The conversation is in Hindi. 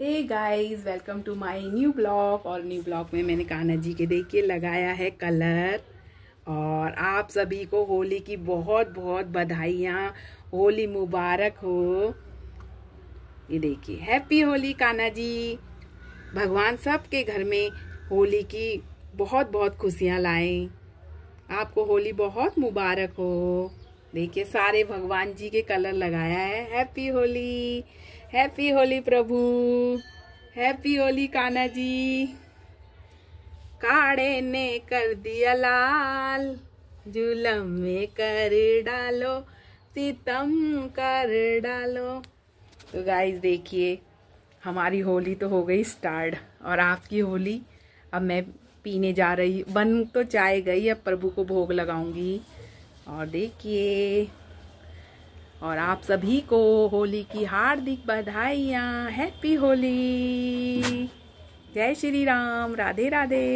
hey guys welcome to my new blog और न्यू ब्लॉग में मैंने कान्हा जी के देखिए लगाया है कलर और आप सभी को होली की बहुत बहुत बधाइयाँ होली मुबारक हो ये देखिए हैप्पी होली कान्हा जी भगवान सबके घर में होली की बहुत बहुत खुशियाँ लाएं आपको होली बहुत मुबारक हो देखिए सारे भगवान जी के कलर लगाया है हैप्पी होली हैप्पी होली प्रभु हैप्पी होली काना जी काड़े ने कर दिया लाल जुलम में कर डालो सितम कर डालो तो गाइज देखिए हमारी होली तो हो गई स्टार्ट और आपकी होली अब मैं पीने जा रही बन तो चाय गई अब प्रभु को भोग लगाऊंगी और देखिए और आप सभी को होली की हार्दिक बधाइयाँ हैप्पी होली जय श्री राम राधे राधे